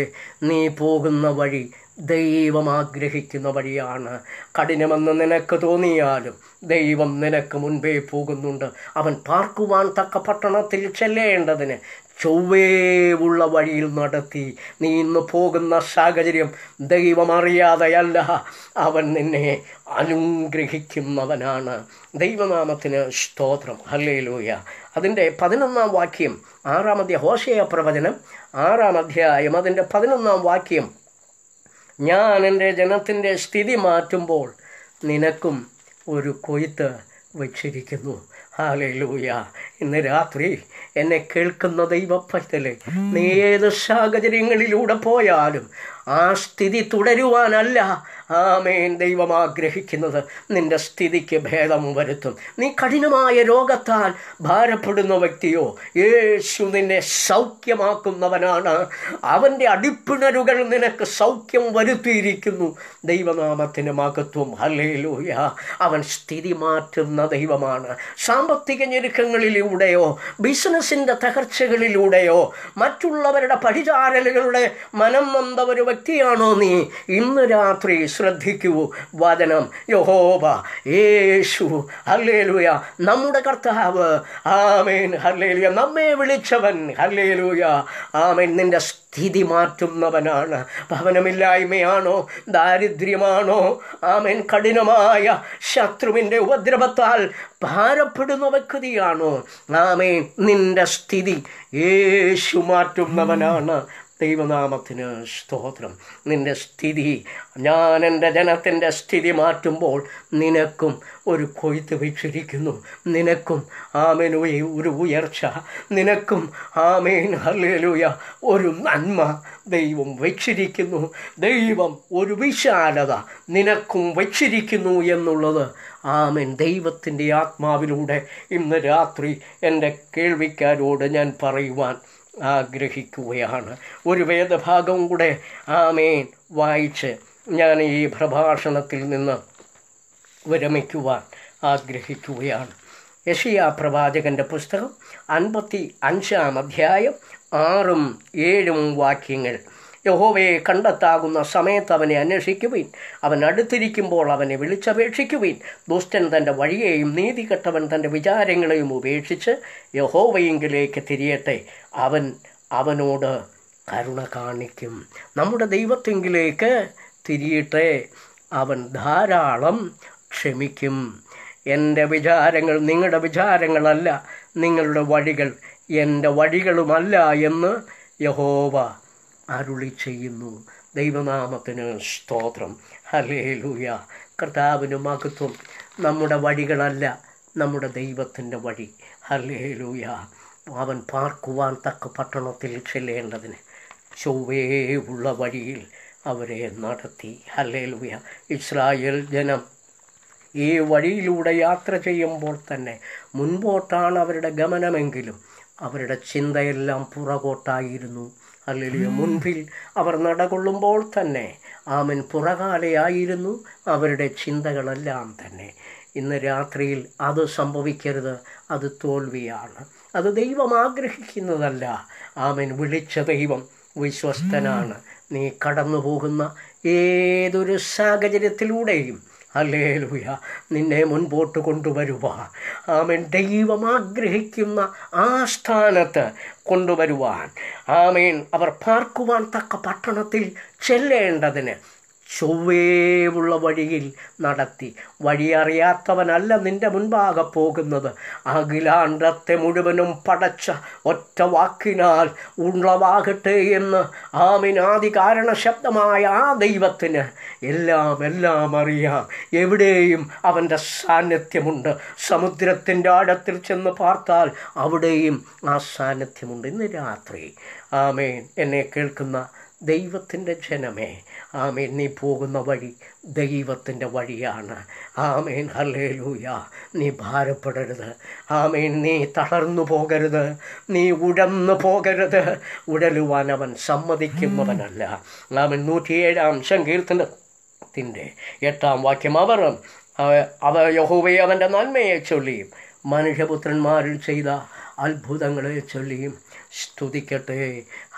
S1: നീ പോകുന്ന വഴി ദൈവം ആഗ്രഹിക്കുന്ന വഴിയാണ് കഠിനമെന്ന് നിനക്ക് തോന്നിയാലും ദൈവം നിനക്ക് മുൻപേ പോകുന്നുണ്ട് അവൻ പാർക്കുവാൻ തക്ക പട്ടണത്തിൽ ചെല്ലേണ്ടതിന് ചൊവ്വേവുള്ള വഴിയിൽ നടത്തി നീ ഇന്ന് പോകുന്ന സാഹചര്യം ദൈവം അറിയാതെയല്ല അവൻ നിന്നെ അനുഗ്രഹിക്കുന്നവനാണ് ദൈവനാമത്തിന് സ്തോത്രം ഹല്ലേലൂയ അതിൻ്റെ പതിനൊന്നാം വാക്യം ആറാം അധ്യായ ഹോഷയ പ്രവചനം ആറാം അധ്യായം അതിൻ്റെ പതിനൊന്നാം വാക്യം ഞാൻ എൻ്റെ ജനത്തിൻ്റെ സ്ഥിതി മാറ്റുമ്പോൾ നിനക്കും ഒരു കൊയ്ത്ത് വച്ചിരിക്കുന്നു ഹാലൂയ ഇന്ന് രാത്രി എന്നെ കേൾക്കുന്ന ദൈവപ്പൈതലെ നീ ഏത് സാഹചര്യങ്ങളിലൂടെ പോയാലും ആ സ്ഥിതി തുടരുവാനല്ല ആമേൻ ദൈവം ആഗ്രഹിക്കുന്നത് നിന്റെ സ്ഥിതിക്ക് ഭേദം വരുത്തും നീ കഠിനമായ രോഗത്താൽ ഭാരപ്പെടുന്ന വ്യക്തിയോ യേശു നിന്നെ സൗഖ്യമാക്കുന്നവനാണ് അവൻ്റെ അടിപ്പിണരുകൾ നിനക്ക് സൗഖ്യം വരുത്തിയിരിക്കുന്നു ദൈവനാമത്തിന് മഹത്വം ഹലേലൂയ അവൻ സ്ഥിതി മാറ്റുന്ന ദൈവമാണ് സാമ്പത്തിക ഞെരുക്കങ്ങളിലൂടെയോ ബിസിനസ്സിൻ്റെ തകർച്ചകളിലൂടെയോ മറ്റുള്ളവരുടെ പഴിചാരലുകളുടെ മനം നൊന്ത ഒരു വ്യക്തിയാണോ നീ ഇന്ന് രാത്രി ശ്രദ്ധിക്കൂ വചനം യഹോബ യേശു ഹല്ലേലൂയ നമ്മുടെ കർത്താവ് ആമേൻ ഹല്ലേലൂയ നമ്മെ വിളിച്ചവൻ ഹല്ലേലൂയ ആമേൻ നിന്റെ സ്ഥിതി മാറ്റുന്നവനാണ് ഭവനമില്ലായ്മയാണോ ദാരിദ്ര്യമാണോ ആമേൻ കഠിനമായ ശത്രുവിൻ്റെ ഉപദ്രവത്താൽ ഭാരപ്പെടുന്ന വ്യക്തിയാണോ ആമേൻ നിന്റെ സ്ഥിതി യേശു മാറ്റുന്നവനാണ് ദൈവനാമത്തിന് സ്തോത്രം നിൻ്റെ സ്ഥിതി ഞാൻ എൻ്റെ ജനത്തിൻ്റെ സ്ഥിതി മാറ്റുമ്പോൾ നിനക്കും ഒരു കൊയ്ത്ത് വെച്ചിരിക്കുന്നു നിനക്കും ആമേനു ഒരു ഉയർച്ച നിനക്കും ആമേൻ ഹല്ലേലൂയ ഒരു നന്മ ദൈവം വെച്ചിരിക്കുന്നു ദൈവം ഒരു വിശാലത നിനക്കും വെച്ചിരിക്കുന്നു എന്നുള്ളത് ആമേൻ ദൈവത്തിൻ്റെ ആത്മാവിലൂടെ ഇന്ന് രാത്രി എൻ്റെ കേൾവിക്കാരോട് ഞാൻ പറയുവാൻ ആഗ്രഹിക്കുകയാണ് ഒരു വേദഭാഗം കൂടെ ആമേൻ വായിച്ച് ഞാൻ ഈ പ്രഭാഷണത്തിൽ നിന്ന് വിരമിക്കുവാൻ ആഗ്രഹിക്കുകയാണ് യഷിയ പ്രവാചകൻ്റെ പുസ്തകം അൻപത്തി അഞ്ചാം അധ്യായം ആറും ഏഴും വാക്യങ്ങൾ യഹോവയെ കണ്ടെത്താകുന്ന സമയത്ത് അവനെ അന്വേഷിക്കുവിൻ അവൻ അടുത്തിരിക്കുമ്പോൾ അവനെ വിളിച്ചപേക്ഷിക്കുവിൻ ദുഷ്ടൻ തൻ്റെ വഴിയെയും നീതി കെട്ടവൻ തൻ്റെ വിചാരങ്ങളെയും ഉപേക്ഷിച്ച് യഹോവയെങ്കിലേക്ക് തിരിയട്ടെ അവൻ അവനോട് കരുണ കാണിക്കും നമ്മുടെ ദൈവത്തെങ്കിലേക്ക് തിരിയട്ടെ അവൻ ധാരാളം ക്ഷമിക്കും എൻ്റെ വിചാരങ്ങൾ നിങ്ങളുടെ വിചാരങ്ങളല്ല നിങ്ങളുടെ വഴികൾ എൻ്റെ വഴികളുമല്ല എന്ന് യഹോവ അരുളി ചെയ്യുന്നു ദൈവനാമത്തിന് സ്തോത്രം ഹലേ ലൂയ കർത്താവിന് മഹത്വം നമ്മുടെ വഴികളല്ല നമ്മുടെ ദൈവത്തിൻ്റെ വഴി ഹലേ ലൂയ അവൻ പാർക്കുവാൻ തക്ക പട്ടണത്തിൽ ചെല്ലേണ്ടതിന് ചൊവ്വേ ഉള്ള വഴിയിൽ അവരെ നടത്തി ഹലേ ലൂയ ഇസ്രായേൽ ജനം ഈ വഴിയിലൂടെ യാത്ര ചെയ്യുമ്പോൾ തന്നെ മുൻപോട്ടാണ് അവരുടെ ഗമനമെങ്കിലും അവരുടെ ചിന്തയെല്ലാം പുറകോട്ടായിരുന്നു അല്ലെങ്കിൽ മുൻപിൽ അവർ നടകൊള്ളുമ്പോൾ തന്നെ ആമൻ പുറകാലയായിരുന്നു അവരുടെ ചിന്തകളെല്ലാം തന്നെ ഇന്ന് രാത്രിയിൽ അത് സംഭവിക്കരുത് അത് തോൽവിയാണ് അത് ദൈവം ആഗ്രഹിക്കുന്നതല്ല ആമൻ വിളിച്ച ദൈവം വിശ്വസ്തനാണ് നീ കടന്നു പോകുന്ന ഏതൊരു സാഹചര്യത്തിലൂടെയും അല്ലേ നിന്നെ മുൻപോട്ട് കൊണ്ടുവരുവാൻ ആമൻ ദൈവം ആഗ്രഹിക്കുന്ന ആ സ്ഥാനത്ത് കൊണ്ടുവരുവാൻ ആമേൻ അവർ പാർക്കുവാൻ തക്ക പട്ടണത്തിൽ ചെല്ലേണ്ടതിന് ചൊവ്വേവുള്ള വഴിയിൽ നടത്തി വഴിയറിയാത്തവനല്ല നിന്റെ മുൻപാകെ പോകുന്നത് അഖിലാണ്ടത്തെ മുഴുവനും പടച്ച ഒറ്റ വാക്കിനാൽ ഉള്ളവാകട്ടെ എന്ന് ആമിനാദി ശബ്ദമായ ആ ദൈവത്തിന് എല്ലാം എല്ലാം അറിയാം എവിടെയും അവൻ്റെ സാന്നിധ്യമുണ്ട് സമുദ്രത്തിൻ്റെ ആഴത്തിൽ ചെന്ന് പാർത്താൽ അവിടെയും ആ സാന്നിധ്യമുണ്ട് ഇന്ന് രാത്രി ആമേൻ എന്നെ കേൾക്കുന്ന ദൈവത്തിൻ്റെ ജനമേ ആമേൻ നീ പോകുന്ന വഴി ദൈവത്തിൻ്റെ വഴിയാണ് ആമേൻ ഹല്ലേലൂയ നീ ഭാരപ്പെടരുത് ആമേൻ നീ തളർന്നു പോകരുത് നീ ഉടന്നു പോകരുത് ഉടലുവാൻ അവൻ സമ്മതിക്കുന്നവനല്ല ആമേൻ നൂറ്റിയേഴാം സങ്കീർത്തനത്തിൻ്റെ എട്ടാം വാക്യം അവർ അവ യഹോവയെ അവൻ്റെ നന്മയെ ചൊല്ലിയും മനുഷ്യപുത്രന്മാരിൽ ചെയ്ത അത്ഭുതങ്ങളെ ചൊല്ലിയും സ്തുതിക്കട്ടെ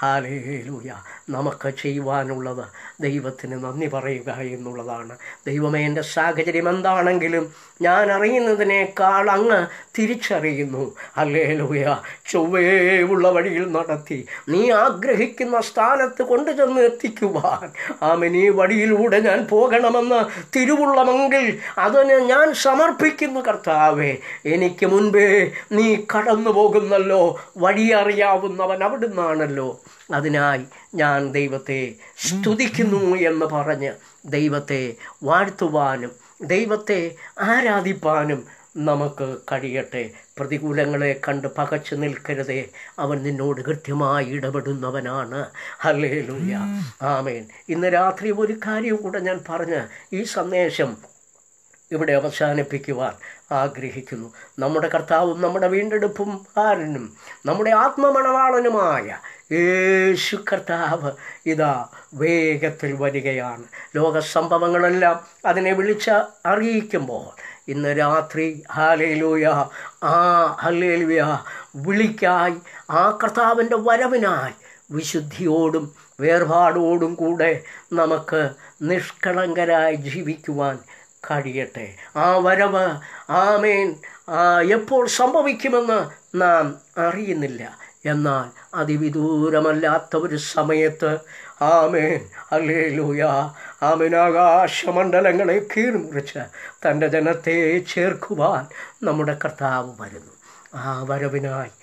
S1: ഹാലേലൂയ നമുക്ക് ചെയ്യുവാനുള്ളത് ദൈവത്തിന് നന്ദി പറയുക എന്നുള്ളതാണ് ദൈവമേ എൻ്റെ സാഹചര്യം എന്താണെങ്കിലും ഞാൻ അറിയുന്നതിനേക്കാൾ അങ്ങ് തിരിച്ചറിയുന്നു അല്ലേലൂയ ചൊവ്വേയുള്ള വഴിയിൽ നടത്തി നീ ആഗ്രഹിക്കുന്ന സ്ഥാനത്ത് കൊണ്ടുചെന്ന് എത്തിക്കുവാൻ ആമൻ ഈ വഴിയിലൂടെ ഞാൻ പോകണമെന്ന് തിരുവുള്ളമെങ്കിൽ അതിന് ഞാൻ സമർപ്പിക്കുന്നു കർത്താവേ എനിക്ക് മുൻപേ നീ കടന്നു പോകുന്നല്ലോ വഴിയറിയാവുന്നവൻ അവിടുന്നാണല്ലോ അതിനായി ഞാൻ ദൈവത്തെ സ്തുതിക്കുന്നു എന്ന് പറഞ്ഞ് ദൈവത്തെ വാഴ്ത്തുവാനും ദൈവത്തെ ആരാധിപ്പാനും നമുക്ക് കഴിയട്ടെ പ്രതികൂലങ്ങളെ കണ്ട് പകച്ചു നിൽക്കരുതേ അവൻ നിന്നോട് കൃത്യമായി ഇടപെടുന്നവനാണ് ഹലേ ലൂയ ആമേൻ ഇന്ന് രാത്രി ഒരു കാര്യം കൂടെ ഞാൻ പറഞ്ഞ് ഈ സന്ദേശം ഇവിടെ അവസാനിപ്പിക്കുവാൻ ആഗ്രഹിക്കുന്നു നമ്മുടെ കർത്താവും നമ്മുടെ വീണ്ടെടുപ്പും ആരനും നമ്മുടെ ആത്മമണവാളനുമായ യേശു കർത്താവ് ഇതാ വേഗത്തിൽ വരികയാണ് ലോക സംഭവങ്ങളെല്ലാം അതിനെ വിളിച്ച് അറിയിക്കുമ്പോൾ ഇന്ന് രാത്രി ഹാലേലൂയ ആ ഹലേലൂയ വിളിക്കായി ആ കർത്താവിൻ്റെ വരവിനായി വിശുദ്ധിയോടും വേർപാടോടും കൂടെ നമുക്ക് നിഷ്കളങ്കരായി ജീവിക്കുവാൻ കഴിയട്ടെ ആ വരവ് ആമേൻ എപ്പോൾ സംഭവിക്കുമെന്ന് നാം അറിയുന്നില്ല എന്നാൽ അതിവിദൂരമല്ലാത്ത ഒരു സമയത്ത് ആമേൻ അല്ലേ ലൂയ ആമേൻ ആകാശമണ്ഡലങ്ങളെ കീറും തൻ്റെ ജനത്തെ ചേർക്കുവാൻ നമ്മുടെ കർത്താവ് വരുന്നു ആ വരവിനായി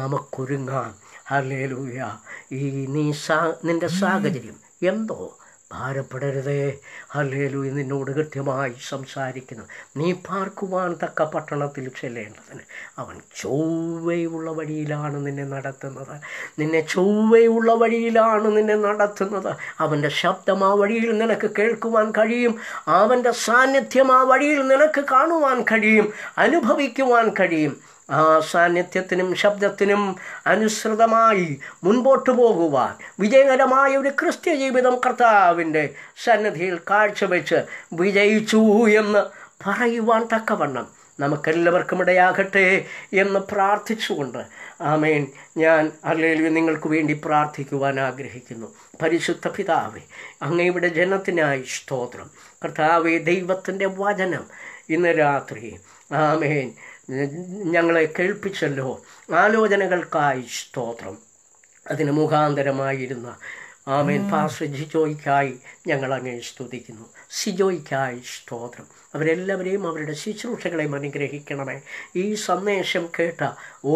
S1: നമുക്കൊരുങ്ങാം അല്ലേ ലൂയ ഈ നീ സാ നിൻ്റെ സാഹചര്യം എന്തോ ഭാരപ്പെടരുതേ അല്ലേലു നിന്നോട് കൃത്യമായി സംസാരിക്കുന്നു നീ പാർക്കുവാൻ തക്ക പട്ടണത്തിൽ ചെല്ലേണ്ടതിന് അവൻ ചൊവ്വയുള്ള വഴിയിലാണ് നിന്നെ നടത്തുന്നത് നിന്നെ ചൊവ്വയുള്ള വഴിയിലാണ് നിന്നെ നടത്തുന്നത് അവൻ്റെ ശബ്ദം ആ വഴിയിൽ നിനക്ക് കേൾക്കുവാൻ കഴിയും അവൻ്റെ സാന്നിധ്യം ആ വഴിയിൽ നിനക്ക് കാണുവാൻ കഴിയും അനുഭവിക്കുവാൻ കഴിയും ആ സാന്നിധ്യത്തിനും ശബ്ദത്തിനും അനുസൃതമായി മുൻപോട്ട് പോകുവാൻ വിജയകരമായ ഒരു ക്രിസ്ത്യ ജീവിതം കർത്താവിൻ്റെ സന്നിധിയിൽ കാഴ്ചവെച്ച് വിജയിച്ചു എന്ന് പറയുവാൻ തക്കവണ്ണം നമുക്കെല്ലാവർക്കും ഇടയാകട്ടെ എന്ന് പ്രാർത്ഥിച്ചുകൊണ്ട് ആമേൻ ഞാൻ അല്ലെങ്കിൽ നിങ്ങൾക്ക് വേണ്ടി പ്രാർത്ഥിക്കുവാൻ ആഗ്രഹിക്കുന്നു പരിശുദ്ധ പിതാവേ അങ്ങയുടെ ജനത്തിനായി സ്തോത്രം കർത്താവേ ദൈവത്തിൻ്റെ വചനം ഇന്ന് രാത്രി ആമേൻ ഞങ്ങളെ കേൾപ്പിച്ചല്ലോ ആലോചനകൾക്കായി സ്തോത്രം അതിന് മുഖാന്തരമായിരുന്ന ആമേൻ പാസ് ജിജോയ്ക്കായി ഞങ്ങൾ അങ്ങനെ സ്തുതിക്കുന്നു സിജോയ്ക്കായി സ്തോത്രം അവരെല്ലാവരെയും അവരുടെ ശുശ്രൂഷകളെയും അനുഗ്രഹിക്കണമേ ഈ സന്ദേശം കേട്ട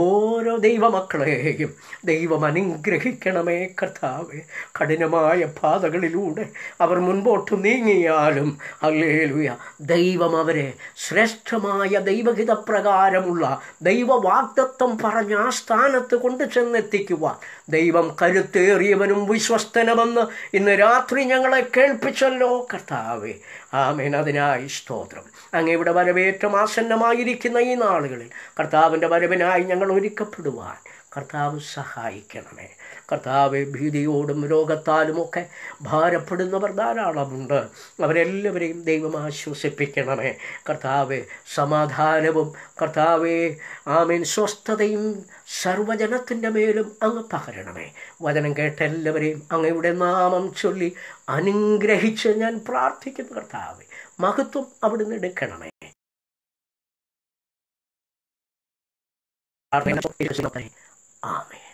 S1: ഓരോ ദൈവമക്കളെയും ദൈവം അനുഗ്രഹിക്കണമേ കർത്താവ് കഠിനമായ പാതകളിലൂടെ അവർ മുൻപോട്ട് നീങ്ങിയാലും അല്ലേലുയ ദൈവം അവരെ ശ്രേഷ്ഠമായ ദൈവഹിത പ്രകാരമുള്ള ദൈവവാഗ്ദത്വം പറഞ്ഞ ആ സ്ഥാനത്ത് കൊണ്ട് ചെന്നെത്തിക്കുവാൻ ദൈവം കരുത്തേറിയവനും വിശ്വസ്തനുമെന്ന് ഇന്ന് രാത്രി ഞങ്ങളെ കേൾപ്പിച്ചല്ലോ കർത്താവേ ആമേൻ അതിനായി സ്തോത്രം അങ്ങയുടെ വരവേറ്റം ആസന്നമായിരിക്കുന്ന ഈ നാളുകളിൽ കർത്താവിൻ്റെ വരവിനായി ഞങ്ങൾ ഒരുക്കപ്പെടുവാൻ കർത്താവ് സഹായിക്കണമേ കർത്താവ് ഭീതിയോടും ഒക്കെ ഭാരപ്പെടുന്നവർ ധാരാളമുണ്ട് അവരെല്ലാവരെയും ദൈവം ആശ്വസിപ്പിക്കണമേ കർത്താവ് സമാധാനവും കർത്താവെ ആമീൻ സ്വസ്ഥതയും സർവജനത്തിൻ്റെ മേലും അങ്ങ് പകരണമേ വചനം കേട്ട എല്ലാവരെയും അങ്ങയുടെ നാമം ചൊല്ലി അനുഗ്രഹിച്ച് ഞാൻ പ്രാർത്ഥിക്കുന്നു കർത്താവ് മഹത്വം അവിടുന്ന് എടുക്കണമേ ആമേ